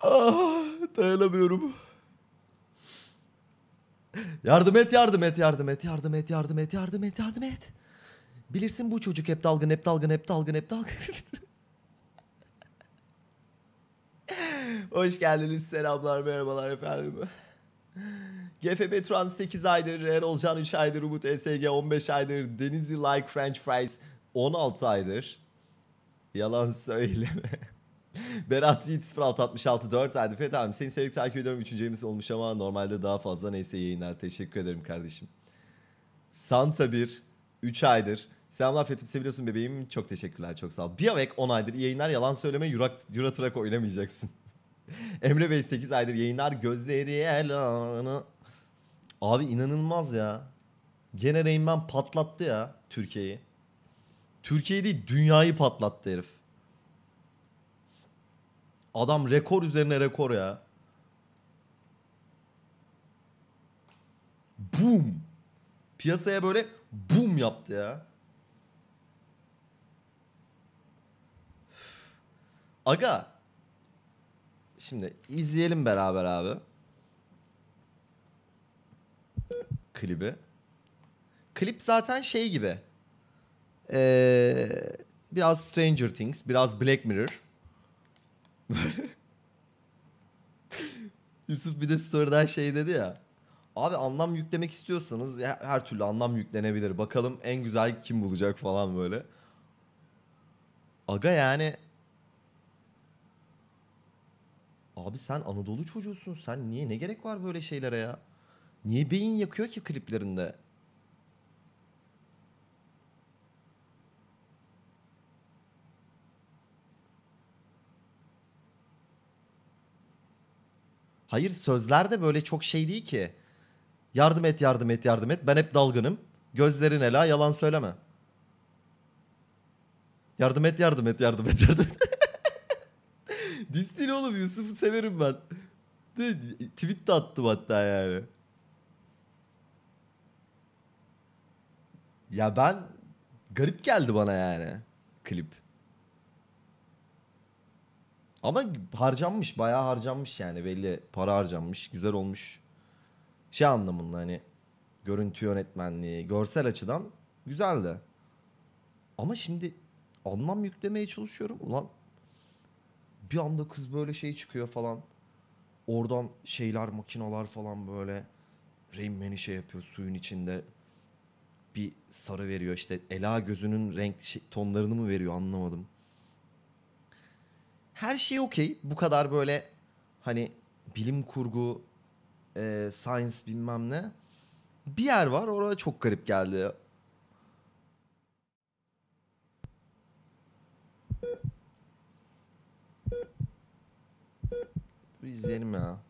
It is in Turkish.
Ah, dayanamıyorum. Yardım et, yardım et, yardım et, yardım et, yardım et, yardım et, yardım et. Bilirsin bu çocuk hep dalgın, hep dalgın, hep dalgın, hep dalgın. Hoş geldiniz, selamlar, merhabalar efendim. GFB Trans 8 aydır, Erol Can 3 aydır, Umut ESG 15 aydır, Denizli Like French Fries 16 aydır. Yalan söyleme. Berat Yiğit 0666 4 Hadi Fethi abi seni severek takip ediyorum. Üçüncü olmuş ama normalde daha fazla neyse yayınlar. Teşekkür ederim kardeşim. Santa 1 3 aydır. Selamlar Fethim seviyorsun bebeğim. Çok teşekkürler çok sağ ol. Biavek 10 aydır yayınlar yalan söyleme yurak yuratırak oynamayacaksın. Emre Bey 8 aydır yayınlar gözleri elanı. Abi inanılmaz ya. Gene Rain Man patlattı ya Türkiye'yi. Türkiye'yi değil dünyayı patlattı herif. Adam rekor üzerine rekor ya. Boom. Piyasaya böyle boom yaptı ya. Aga. Şimdi izleyelim beraber abi. Klibi. Klip zaten şey gibi. Ee, biraz Stranger Things, biraz Black Mirror. Yusuf bir de story'den şey dedi ya. Abi anlam yüklemek istiyorsanız ya her türlü anlam yüklenebilir. Bakalım en güzel kim bulacak falan böyle. Aga yani Abi sen Anadolu çocuğusun. Sen niye ne gerek var böyle şeylere ya? Niye beyin yakıyor ki kliplerinde? Hayır sözler de böyle çok şey değil ki. Yardım et yardım et yardım et. Ben hep dalgınım. Gözlerin ela yalan söyleme. Yardım et yardım et yardım et yardım et. Disney oğlum Yusuf'u severim ben. Tweet de attım hatta yani. Ya ben garip geldi bana yani klip. Ama harcanmış bayağı harcanmış yani belli para harcanmış güzel olmuş. Şey anlamında hani görüntü yönetmenliği görsel açıdan güzeldi. Ama şimdi anlam yüklemeye çalışıyorum ulan bir anda kız böyle şey çıkıyor falan. Oradan şeyler makinalar falan böyle Rain şey yapıyor suyun içinde bir sarı veriyor işte Ela gözünün renk şey, tonlarını mı veriyor anlamadım her şey okey. Bu kadar böyle hani bilim kurgu, e, science bilmem ne. Bir yer var orada çok garip geldi. Bir izleyelim ya.